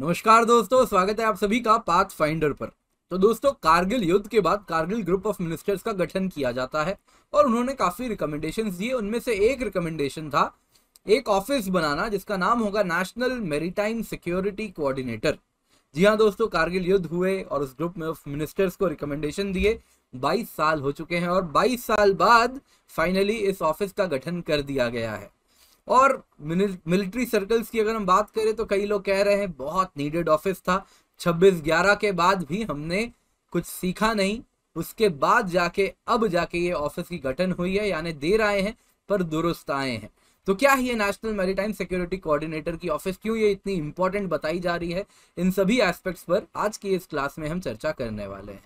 नमस्कार दोस्तों स्वागत है आप सभी का पाथ फाइंडर पर तो दोस्तों कारगिल युद्ध के बाद कारगिल ग्रुप ऑफ मिनिस्टर्स का गठन किया जाता है और उन्होंने काफ़ी रिकमेंडेशन दिए उनमें से एक रिकमेंडेशन था एक ऑफिस बनाना जिसका नाम होगा नेशनल मेरीटाइम सिक्योरिटी कोऑर्डिनेटर जी हाँ दोस्तों कारगिल युद्ध हुए और उस ग्रुप में ऑफ मिनिस्टर्स को रिकमेंडेशन दिए 22 साल हो चुके हैं और 22 साल बाद फाइनली इस ऑफिस का गठन कर दिया गया है और मिलिट्री सर्कल्स की अगर हम बात करें तो कई लोग कह रहे हैं बहुत नीडेड ऑफिस था छब्बीस ग्यारह के बाद भी हमने कुछ सीखा नहीं उसके बाद जाके अब जाके ये ऑफिस की गठन हुई है यानी देर आए हैं पर दुरुस्त आए हैं तो क्या ये नेशनल मेरीटाइम सिक्योरिटी कोऑर्डिनेटर की ऑफिस क्यों ये इतनी इंपॉर्टेंट बताई जा रही है इन सभी एस्पेक्ट्स पर आज की इस क्लास में हम चर्चा करने वाले हैं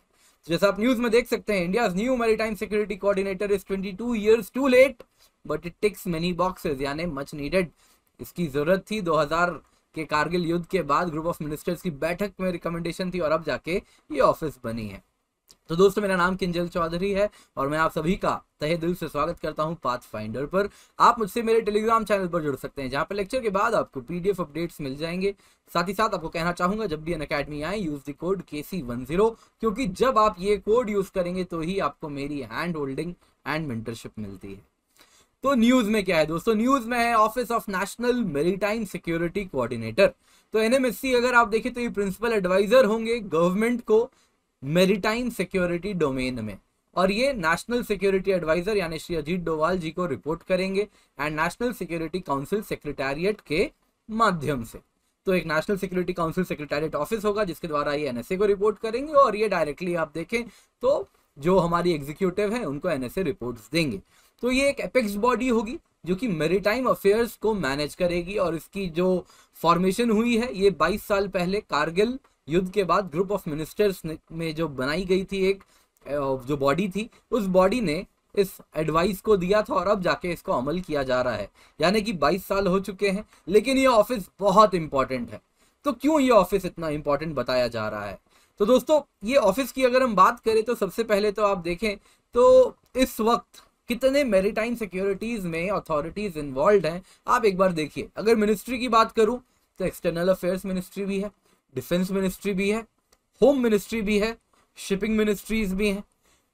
जैसा आप न्यूज में देख सकते हैं India new maritime security coordinator is 22 years too late but it ticks many boxes यानी मच नीडेड इसकी ज़रूरत थी 2000 के कारगिल युद्ध के बाद ग्रुप ऑफ मिनिस्टर्स की बैठक में रिकमेंडेशन थी और अब जाके ये ऑफिस बनी है तो दोस्तों मेरा नाम किंजल चौधरी है और मैं आप सभी का तहे दिल से स्वागत करता हूं पाथ फाइंडर पर आप मुझसे मेरे टेलीग्राम चैनल पर जुड़ सकते हैं जहां पर लेक्चर के बाद आपको पीडीएफ अपडेट्स मिल जाएंगे साथ ही साथ आपको कहना चाहूंगा जब भी अन अकेडमी आए use the code K C one zero क्योंकि जब आप ये कोड यूज करेंगे तो ही आपको मेरी हैंड होल्डिंग एंड मेंटरशिप मिलती है तो न्यूज में क्या है दोस्तों न्यूज में है office of national maritime security coordinator तो एनएमएससी अगर आप देखें तो ये प्रिंसिपल एडवाइजर होंगे गवर्नमेंट को मेरीटाइम सिक्योरिटी डोमेन में और ये नेशनल सिक्योरिटी एडवाइजर यानी श्री अजीत डोवाल जी को रिपोर्ट करेंगे and national security council secretariat के माध्यम से तो एक national security council secretariat office होगा जिसके द्वारा ये एनएसए को रिपोर्ट करेंगे और ये डायरेक्टली आप देखें तो जो हमारी एग्जीक्यूटिव है उनको एन रिपोर्ट्स देंगे तो ये एक अपेक्स बॉडी होगी जो कि मेरीटाइम अफेयर्स को मैनेज करेगी और इसकी जो फॉर्मेशन हुई है ये 22 साल पहले कारगिल युद्ध के बाद ग्रुप ऑफ मिनिस्टर्स में जो बनाई गई थी एक जो बॉडी थी उस बॉडी ने इस एडवाइस को दिया था और अब जाके इसको अमल किया जा रहा है यानी कि 22 साल हो चुके हैं लेकिन ये ऑफिस बहुत इंपॉर्टेंट है तो क्यों ये ऑफिस इतना इंपॉर्टेंट बताया जा रहा है तो दोस्तों ये ऑफिस की अगर हम बात करें तो सबसे पहले तो आप देखें तो इस वक्त कितने मेरीटाइम सिक्योरिटीज में अथॉरिटीज इन्वॉल्व हैं आप एक बार देखिए अगर मिनिस्ट्री की बात करूं तो एक्सटर्नल अफेयर्स मिनिस्ट्री भी है डिफेंस मिनिस्ट्री भी है होम मिनिस्ट्री भी है शिपिंग मिनिस्ट्रीज भी हैं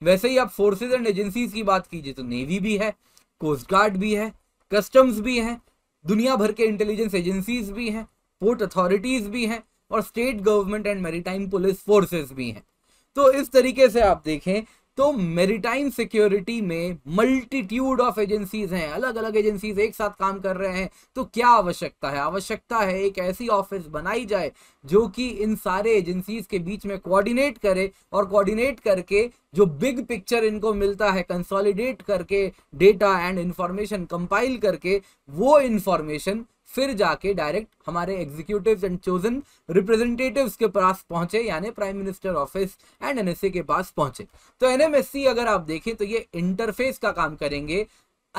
वैसे ही आप फोर्सेज एंड एजेंसीज की बात कीजिए तो नेवी भी है कोस्ट गार्ड भी है कस्टम्स भी हैं दुनिया भर के इंटेलिजेंस एजेंसीज भी हैं पोर्ट अथॉरिटीज भी हैं और state government and maritime police forces भी हैं तो इस तरीके से आप देखें तो मेरीटाइम सिक्योरिटी में मल्टीट्यूड ऑफ एजेंसीज हैं अलग अलग एजेंसीज एक साथ काम कर रहे हैं तो क्या आवश्यकता है आवश्यकता है एक ऐसी ऑफिस बनाई जाए जो कि इन सारे एजेंसीज के बीच में कोऑर्डिनेट करे और कोऑर्डिनेट करके जो बिग पिक्चर इनको मिलता है कंसोलिडेट करके डेटा एंड इंफॉर्मेशन कंपाइल करके वो इंफॉर्मेशन फिर जाके डायरेक्ट हमारे एग्जीक्यूटिव एंड चोजन रिप्रेजेंटेटिव के पास पहुंचे यानी prime minister office and N के पास पहुंचे तो एन अगर आप देखें तो ये इंटरफेस का काम करेंगे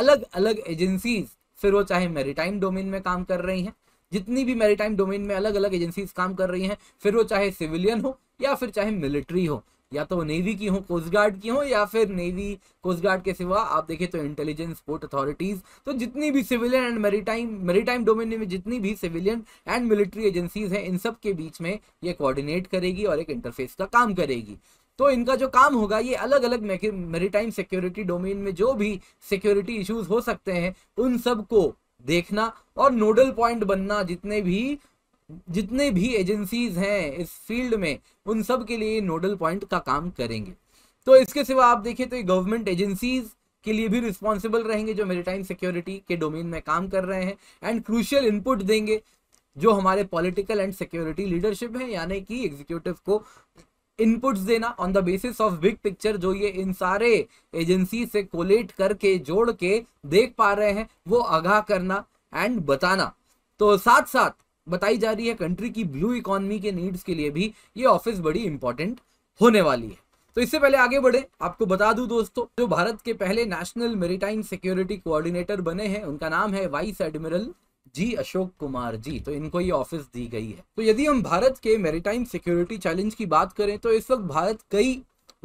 अलग अलग एजेंसीज फिर वो चाहे मेरीटाइम डोमेन में काम कर रही हैं जितनी भी मेरीटाइम डोमेन में अलग अलग एजेंसीज काम कर रही हैं फिर वो चाहे सिविलियन हो या फिर चाहे मिलिट्री हो या तो नेवी की हो कोस्ट गार्ड की हो या फिर नेवी कोस्ट गार्ड के सिवा आप देखें तो इंटेलिजेंस पोर्ट अथॉरिटीज तो जितनी भी civilian and maritime maritime domain में जितनी भी सिविलियन एंड मिलिट्री एजेंसीज हैं इन सब के बीच में ये कोऑर्डिनेट करेगी और एक इंटरफेस का काम करेगी तो इनका जो काम होगा ये अलग अलग मेरीटाइम सिक्योरिटी डोमेन में जो भी सिक्योरिटी इश्यूज हो सकते हैं उन सबको देखना और नोडल पॉइंट बनना जितने भी जितने भी एजेंसीज हैं इस फील्ड में उन सब के लिए नोडल पॉइंट का काम करेंगे तो इसके सिवा आप देखें तो गवर्नमेंट एजेंसीज के लिए भी रिस्पॉन्सिबल रहेंगे जो मेरीटाइम सिक्योरिटी के डोमेन में काम कर रहे हैं एंड क्रूशियल इनपुट देंगे जो हमारे पॉलिटिकल एंड सिक्योरिटी लीडरशिप है यानी कि एग्जीक्यूटिव को इनपुट्स देना on the basis of big picture जो ये इन सारे एजेंसी से कोलेट करके जोड़ के देख पा रहे हैं वो आगाह करना एंड बताना तो साथ साथ बताई जा रही है कंट्री की ब्लू इकोनॉमी के नीड्स के लिए भी ये ऑफिस बड़ी इंपॉर्टेंट होने वाली है तो इससे पहले आगे बढ़े आपको बता दूं दोस्तों जो भारत के पहले नेशनल मेरीटाइम सिक्योरिटी कोऑर्डिनेटर बने हैं उनका नाम है vice admiral G Ashok Kumar ji तो इनको ये ऑफिस दी गई है तो यदि हम भारत के मेरीटाइम सिक्योरिटी चैलेंज की बात करें तो इस वक्त भारत कई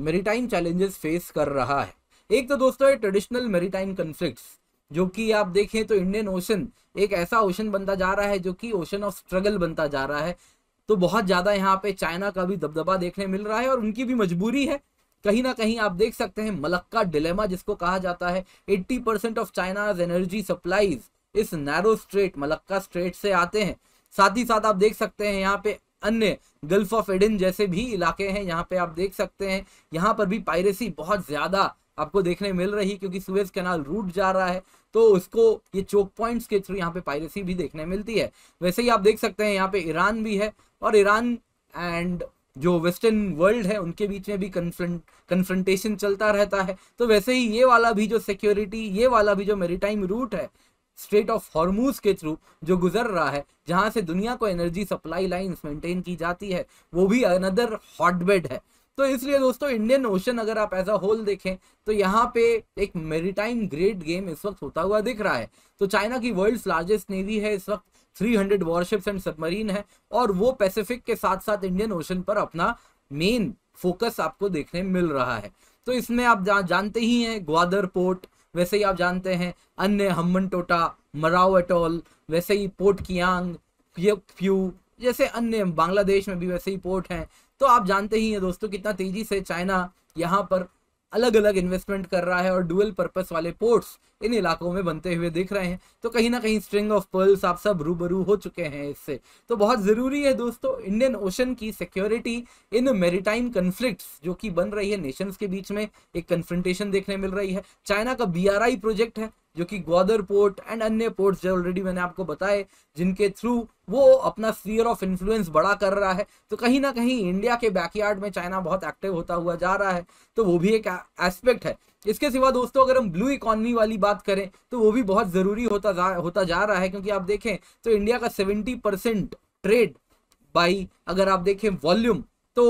मेरीटाइम चैलेंजेस फेस कर रहा है एक तो दोस्तों ट्रेडिशनल मेरीटाइम कन्फ्लिक्ट्स जो कि आप देखें तो इंडियन ओशन एक ऐसा ओशन बनता जा रहा है जो कि ओशन ऑफ स्ट्रगल बनता जा रहा है तो बहुत ज़्यादा यहाँ पे चाइना का भी दबदबा देखने मिल रहा है और उनकी भी मजबूरी है कहीं ना कहीं आप देख सकते हैं मलक्का डिलेमा जिसको कहा जाता है 80 percent of China's energy supplies इस नैरो स्ट्रेट मलक्का स्ट्रेट से आते हैं साथ ही साथ आप देख सकते हैं यहाँ पे अन्य गल्फ ऑफ एडन जैसे भी इलाके हैं यहाँ पे आप देख सकते हैं यहाँ पर भी पायरेसी बहुत ज़्यादा आपको देखने मिल रही क्योंकि सुवेज कैनाल रूट जा रहा है तो उसको ये चोक पॉइंट्स के थ्रू यहाँ पे पायरेसी भी देखने मिलती है वैसे ही आप देख सकते हैं यहाँ पे ईरान भी है और ईरान एंड जो वेस्टर्न वर्ल्ड है उनके बीच में भी कन्फ्रंटेशन चलता रहता है तो वैसे ही ये वाला भी जो सिक्योरिटी ये वाला भी जो मेरीटाइम रूट है स्ट्रेट ऑफ हॉर्मूज के थ्रू जो गुजर रहा है जहाँ से दुनिया को एनर्जी सप्लाई लाइन मेंटेन की जाती है वो भी अनदर हॉटबेड है तो इसलिए दोस्तों इंडियन ओशन अगर आप एज अ होल देखें तो यहाँ पे एक मेरीटाइम ग्रेट गेम इस वक्त होता हुआ दिख रहा है तो चाइना की वर्ल्ड लार्जेस्ट नेवी है इस वक्त 300 वॉरशिप्स एंड सबमरीन है और वो पैसिफिक के साथ साथ इंडियन ओशन पर अपना मेन फोकस आपको देखने मिल रहा है तो इसमें आप जा, जानते ही हैं ग्वादर पोर्ट वैसे ही आप जानते हैं अन्य हम्बन टोटा मराव एटोल वैसे ही पोर्ट कियांग प्यू जैसे अन्य बांग्लादेश में भी वैसे ही पोर्ट हैं तो आप जानते ही हैं दोस्तों कितना तेजी से चाइना यहाँ पर अलग अलग इन्वेस्टमेंट कर रहा है और डुअल पर्पस वाले पोर्ट्स इन इलाकों में बनते हुए दिख रहे हैं तो कहीं ना कहीं स्ट्रिंग ऑफ पर्ल्स आप सब रूबरू हो चुके हैं इससे तो बहुत ज़रूरी है दोस्तों इंडियन ओशन की सिक्योरिटी इन मेरीटाइम कन्फ्लिक्ट्स जो कि बन रही है नेशंस के बीच में एक कन्फ्रंटेशन देखने मिल रही है चाइना का बी प्रोजेक्ट है जो कि ग्वादर पोर्ट एंड अन्य पोर्ट्स जो ऑलरेडी मैंने आपको बताए जिनके थ्रू वो अपना स्फीयर ऑफ इन्फ्लुएंस बड़ा कर रहा है तो कहीं ना कहीं इंडिया के बैकयार्ड में चाइना बहुत एक्टिव होता हुआ जा रहा है तो वो भी एक एस्पेक्ट है इसके सिवा दोस्तों अगर हम ब्लू इकोनॉमी वाली बात करें तो वो भी बहुत ज़रूरी होता जा होता जा रहा है क्योंकि आप देखें तो इंडिया का सेवेंटी परसेंट ट्रेड बाई अगर आप देखें वॉल्यूम तो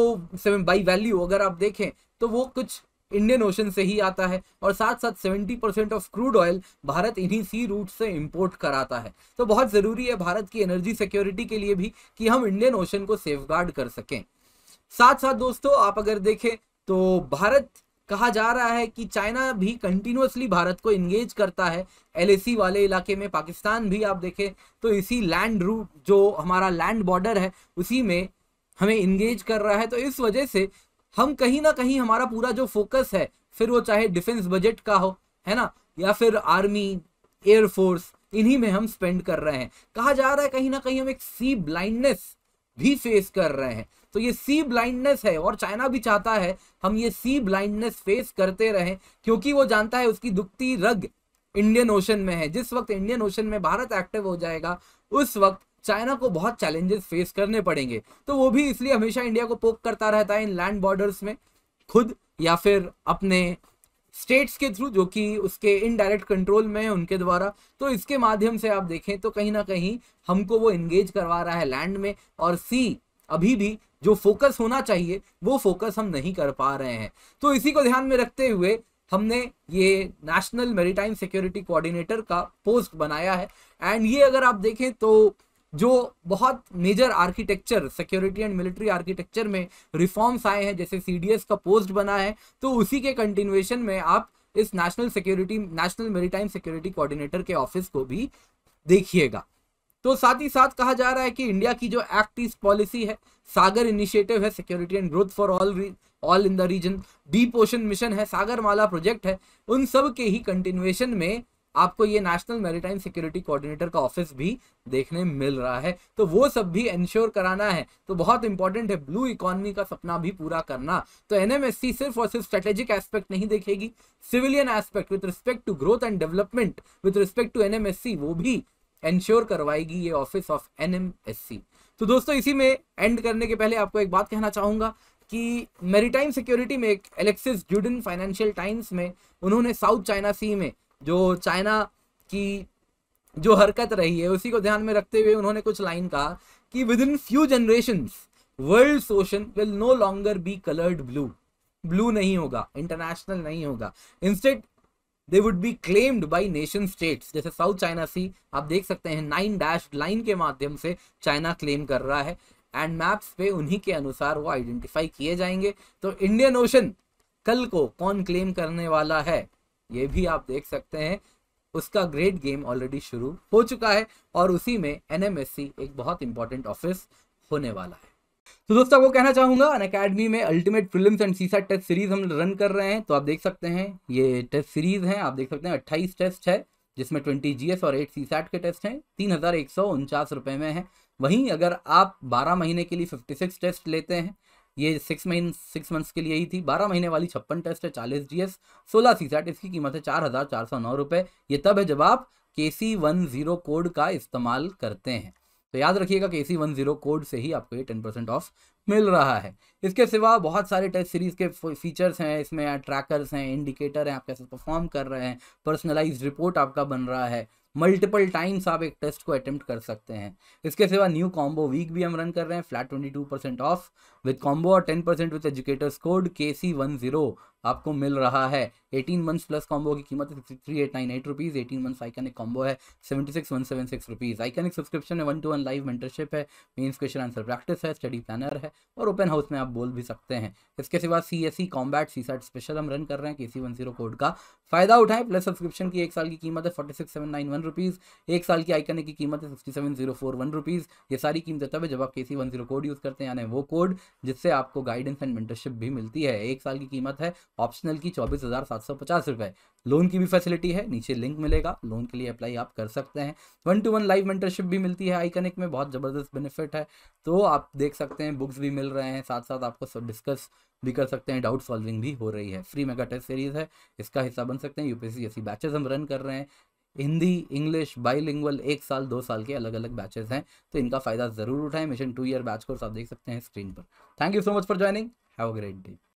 बाई वैल्यू अगर आप देखें तो वो कुछ इंडियन ओशन से ही आता है और साथ साथ 70 percent of crude oil Bharat इन्हीं सी रूट से इंपोर्ट कराता है तो बहुत ज़रूरी है भारत की एनर्जी सिक्योरिटी के लिए भी कि हम इंडियन ओशन को सेफ कर सकें साथ साथ दोस्तों आप अगर देखें तो भारत कहा जा रहा है कि चाइना भी कंटिन्यूसली भारत को इंगेज करता है एल वाले इलाके में पाकिस्तान भी आप देखें तो इसी लैंड रूट जो हमारा लैंड बॉर्डर है उसी में हमें इंगेज कर रहा है तो इस वजह से हम कहीं ना कहीं हमारा पूरा जो फोकस है फिर वो चाहे डिफेंस बजट का हो है ना या फिर आर्मी एयरफोर्स इन्हीं में हम स्पेंड कर रहे हैं कहा जा रहा है कहीं ना कहीं हम एक सी ब्लाइंडनेस भी फेस कर रहे हैं तो ये सी ब्लाइंडनेस है और चाइना भी चाहता है हम ये सी ब्लाइंडनेस फेस करते रहें क्योंकि वो जानता है उसकी दुखती रग इंडियन ओशन में है जिस वक्त इंडियन ओशन में भारत एक्टिव हो जाएगा उस वक्त चाइना को बहुत चैलेंजेस फेस करने पड़ेंगे तो वो भी इसलिए हमेशा इंडिया को पोक करता रहता है इन लैंड बॉर्डर्स में खुद या फिर अपने स्टेट्स के थ्रू जो कि उसके इनडायरेक्ट कंट्रोल में है उनके द्वारा तो इसके माध्यम से आप देखें तो कहीं ना कहीं हमको वो एंगेज करवा रहा है लैंड में और सी अभी भी जो फोकस होना चाहिए वो फोकस हम नहीं कर पा रहे हैं तो इसी को ध्यान में रखते हुए हमने ये नेशनल मेरीटाइम सिक्योरिटी कोऑर्डिनेटर का पोस्ट बनाया है एंड ये अगर आप देखें तो जो बहुत major architecture security and military architecture में रिफॉर्म्स आए हैं जैसे सीडीएस का पोस्ट बना है तो उसी के कंटिन्यूएशन में आप इस national security national maritime security coordinator के ऑफिस को भी देखिएगा तो साथ ही साथ कहा जा रहा है कि इंडिया की जो एक्ट ईस्ट पॉलिसी है सागर इनिशिएटिव है security and growth for all all in the region deep ocean mission है सागरमाला प्रोजेक्ट है उन सब के ही कंटिन्यूएशन में आपको ये नेशनल मेरीटाइम सिक्योरिटी कोऑर्डिनेटर का ऑफिस भी देखने मिल रहा है तो वो सब भी इंश्योर कराना है तो बहुत इंपॉर्टेंट है ब्लू इकोनॉमी का सपना भी पूरा करना तो एनएमएससी सिर्फ और सिर्फ स्ट्रेटेजिक एस्पेक्ट नहीं देखेगी civilian aspect with respect to growth and development with respect to NMSC वो भी इंश्योर करवाएगी ये ऑफिस ऑफ एनएमएससी तो दोस्तों इसी में एंड करने के पहले आपको एक बात कहना चाहूंगा कि मेरीटाइम सिक्योरिटी में एक एलेक्सिस ज्यूडन फाइनेंशियल टाइम्स में उन्होंने साउथ चाइना सी में जो चाइना की जो हरकत रही है उसी को ध्यान में रखते हुए उन्होंने कुछ लाइन कहा कि within few generation world ocean will no longer be coloured blue blue नहीं होगा इंटरनेशनल नहीं होगा instead they would be claimed by nation states जैसे साउथ चाइना सी आप देख सकते हैं नाइन डैश लाइन के माध्यम से चाइना क्लेम कर रहा है एंड मैप्स पे उन्हीं के अनुसार वो आइडेंटिफाई किए जाएंगे तो इंडियन ओशन कल को कौन क्लेम करने वाला है ये भी आप देख सकते हैं उसका ग्रेट गेम ऑलरेडी शुरू हो चुका है और उसी में एन एक बहुत इंपॉर्टेंट ऑफिस होने वाला है तो दोस्तों आपको कहना चाहूंगा अन अकेडमी में ultimate prelims and CSAT test series हम रन कर रहे हैं तो आप देख सकते हैं ये टेस्ट सीरीज है आप देख सकते हैं अट्ठाईस टेस्ट है जिसमें ट्वेंटी जी और एट सी के टेस्ट हैं तीन हज़ार एक सौ उनचास रुपए में है वहीं अगर आप बारह महीने के लिए फिफ्टी सिक्स टेस्ट लेते हैं ये सिक्स महीन सिक्स मंथ्स के लिए ही थी बारह महीने वाली छप्पन टेस्ट है चालीस जी एस सोलह सी सैट इसकी कीमत है चार हज़ार चार सौ नौ रुपये ये तब है जब आप K C one zero code का इस्तेमाल करते हैं तो याद रखिएगा के सी वन जीरो कोड से ही आपको ये टेन परसेंट ऑफ मिल रहा है इसके सिवा बहुत सारे टेस्ट सीरीज़ के फीचर्स हैं इसमें ट्रैकर्स हैं इंडिकेटर हैं आप कैसे परफॉर्म कर रहे हैं पर्सनलाइज रिपोर्ट आपका बन रहा है मल्टीपल टाइम्स आप एक टेस्ट को अटेम्प्ट कर सकते हैं इसके सिवा न्यू कॉम्बो वीक भी हम रन कर रहे हैं flat twenty two percent off with combo और ten percent with educators code K C one zero आपको मिल रहा है 18 मंथ्स प्लस कॉम्बो की कीमत है three eight nine eight rupees eighteen months iconic combo है seventy six one seven six rupees iconic subscription है one to one live mentorship है mains question answer practice है स्टडी प्लानर है और open house में आप बोल भी सकते हैं इसके सिवा C S C combat CSAT special हम रन कर रहे हैं के सी वन जीरो कोड का फायदा उठाएं प्लस सब्सक्रिप्शन की एक साल की कीमत है forty six seven nine one rupees एक साल की आइकनिक की कीमत है sixty seven zero four one rupees ये सारी कीमत तब है जब आप K C one zero code use करते हैं यानी वो कोड जिससे आपको गाइडेंस एंड मेंटरशिप भी मिलती है एक साल की कीमत है ऑप्शनल की चौबीस हज़ार सात सौ पचास रुपये लोन की भी फैसिलिटी है नीचे लिंक मिलेगा लोन के लिए अप्लाई आप कर सकते हैं one to one live mentorship भी मिलती है आई कनेक्ट में बहुत ज़बरदस्त बेनिफिट है तो आप देख सकते हैं बुक्स भी मिल रहे हैं साथ साथ आपको सब डिस्कस भी कर सकते हैं डाउट सॉल्विंग भी हो रही है फ्री मेगा टेस्ट सीरीज़ है इसका हिस्सा बन सकते हैं यूपीएससी जैसी बैचेज हम रन कर रहे हैं हिंदी इंग्लिश बाईलिंगुअल एक साल दो साल के अलग अलग बैचेज हैं तो इनका फ़ायदा ज़रूर उठाएं mission two year batch course आप देख सकते हैं स्क्रीन पर thank you so much for joining have a great day